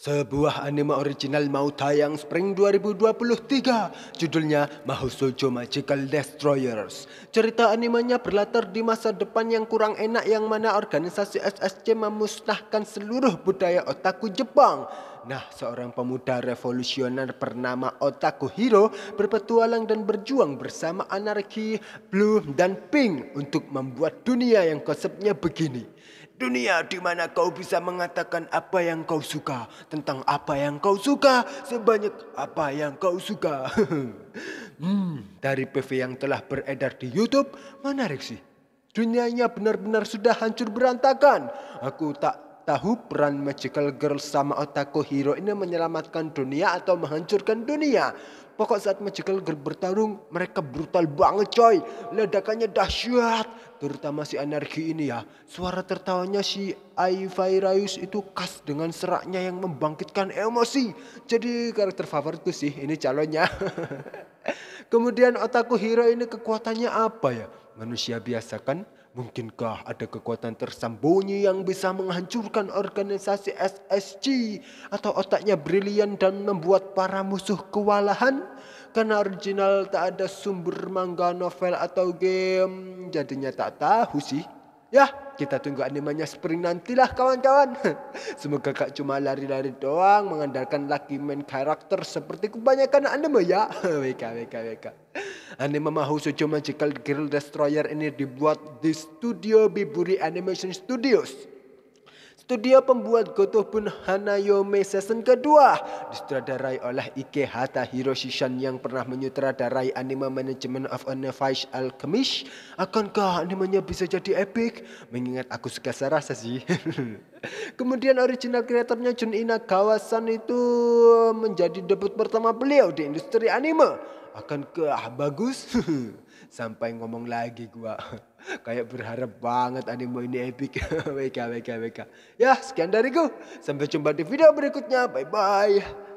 Sebuah anime original mau tayang Spring 2023. Judulnya Mahusojo Magical Destroyers. Cerita animenya berlatar di masa depan yang kurang enak yang mana organisasi SSC memusnahkan seluruh budaya otaku Jepang. Nah, seorang pemuda revolusioner bernama Otaku Hiro berpetualang dan berjuang bersama anarki, blue, dan pink untuk membuat dunia yang konsepnya begini. Dunia di mana kau bisa mengatakan apa yang kau suka tentang apa yang kau suka sebanyak apa yang kau suka. hmm, dari PV yang telah beredar di YouTube menarik sih. Dunianya benar-benar sudah hancur berantakan. Aku tak tahu peran Magical Girl sama otaku Hero ini menyelamatkan dunia atau menghancurkan dunia. Pokok saat Magical Girl bertarung, mereka brutal banget coy. Ledakannya dahsyat. Terutama si energi ini ya. Suara tertawanya si Aivairayus itu khas dengan seraknya yang membangkitkan emosi. Jadi karakter favoritku sih ini calonnya. Kemudian Otaku Hero ini kekuatannya apa ya? Manusia biasa kan? Mungkinkah ada kekuatan tersembunyi yang bisa menghancurkan organisasi SSG atau otaknya brilian dan membuat para musuh kewalahan? Karena original tak ada sumber manga, novel atau game, jadinya tak tahu sih. Ya, kita tunggu animenya spring nantilah kawan-kawan. Semoga gak cuma lari-lari doang mengandalkan lucky main karakter seperti kebanyakan anime ya. WK, WK, WK. Anime Mahousou Jomagical Girl Destroyer ini dibuat di studio Biburi Animation Studios. Studio pembuat Gotoh Hanayome season kedua disutradarai oleh Ike Hata Hiroshi Shan yang pernah menyutradarai anime Management of a Nevish Alchemist. Akankah animenya bisa jadi epic? Mengingat aku suka serasa sih. Kemudian original kreatornya Jun Ina Kawasan itu menjadi debut pertama beliau di industri anime. Akankah bagus? sampai ngomong lagi gua kayak berharap banget animo ini epic WK WK WK ya sekian dari dariku sampai jumpa di video berikutnya bye bye